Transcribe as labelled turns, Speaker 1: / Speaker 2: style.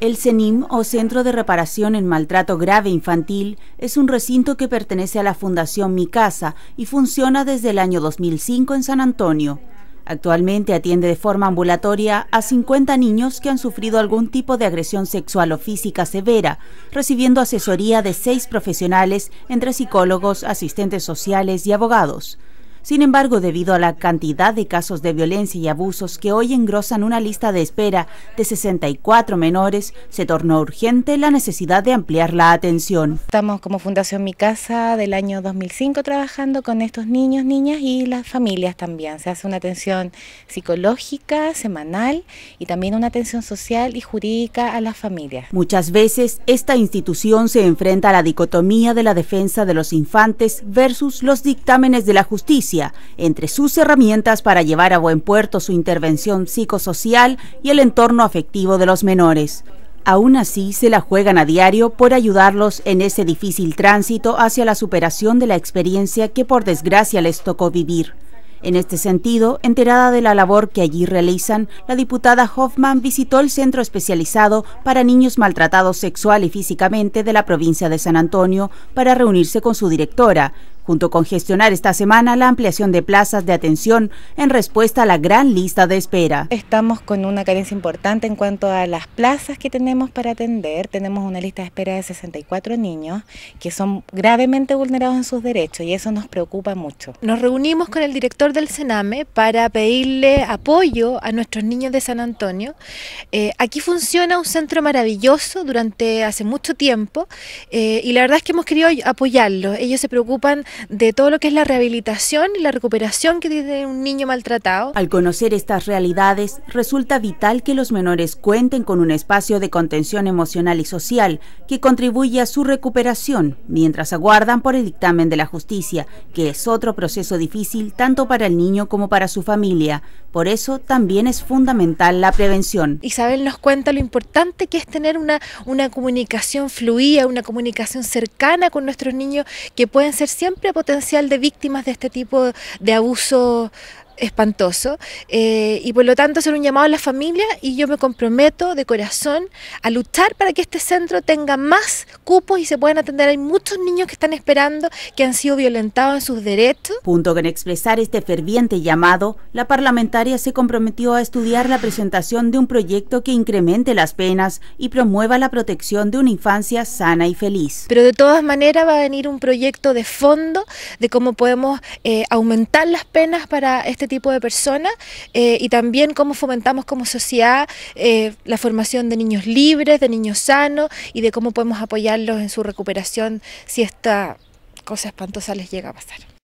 Speaker 1: El CENIM, o Centro de Reparación en Maltrato Grave Infantil, es un recinto que pertenece a la Fundación Mi Casa y funciona desde el año 2005 en San Antonio. Actualmente atiende de forma ambulatoria a 50 niños que han sufrido algún tipo de agresión sexual o física severa, recibiendo asesoría de seis profesionales entre psicólogos, asistentes sociales y abogados. Sin embargo, debido a la cantidad de casos de violencia y abusos que hoy engrosan una lista de espera de 64 menores, se tornó urgente la necesidad de ampliar la atención. Estamos como
Speaker 2: Fundación Mi Casa del año 2005 trabajando con estos niños, niñas y las familias también. Se hace una atención psicológica, semanal y también una atención social y jurídica a las familias.
Speaker 1: Muchas veces esta institución se enfrenta a la dicotomía de la defensa de los infantes versus los dictámenes de la justicia entre sus herramientas para llevar a buen puerto su intervención psicosocial y el entorno afectivo de los menores. Aún así, se la juegan a diario por ayudarlos en ese difícil tránsito hacia la superación de la experiencia que por desgracia les tocó vivir. En este sentido, enterada de la labor que allí realizan, la diputada Hoffman visitó el Centro Especializado para Niños Maltratados Sexual y Físicamente de la provincia de San Antonio para reunirse con su directora, junto con gestionar esta semana la ampliación de plazas de atención en respuesta a la gran lista de espera. Estamos con una carencia importante en cuanto
Speaker 2: a las plazas que tenemos para atender. Tenemos una lista de espera de 64 niños que son gravemente vulnerados en sus derechos y eso nos preocupa mucho. Nos reunimos con el director del
Speaker 3: CENAME para pedirle apoyo a nuestros niños de San Antonio. Eh, aquí funciona un centro maravilloso durante hace mucho tiempo eh, y la verdad es que hemos querido apoyarlo Ellos se preocupan de todo lo que es la rehabilitación y la recuperación que tiene un niño maltratado.
Speaker 1: Al conocer estas realidades, resulta vital que los menores cuenten con un espacio de contención emocional y social que contribuye a su recuperación, mientras aguardan por el dictamen de la justicia, que es otro proceso difícil tanto para el niño como para su familia. Por eso también es fundamental la prevención. Isabel nos cuenta lo importante que es tener una, una comunicación fluida, una comunicación cercana
Speaker 3: con nuestros niños que pueden ser siempre potencial de víctimas de este tipo de abuso espantoso. Eh, y por lo tanto, hacer un llamado a la familia y yo me comprometo de corazón a luchar para que este centro tenga más cupos y se puedan atender. Hay muchos
Speaker 1: niños que están esperando, que han sido violentados en sus derechos. Punto que expresar este ferviente llamado, la parlamentaria se comprometió a estudiar la presentación de un proyecto que incremente las penas y promueva la protección de una infancia sana y feliz. Pero de todas maneras
Speaker 3: va a venir un proyecto de fondo de cómo podemos eh, aumentar las penas para este tipo de personas eh, y también cómo fomentamos como sociedad eh, la formación de niños libres, de niños sanos y de cómo podemos apoyarlos en su recuperación si esta cosa espantosa les llega a pasar.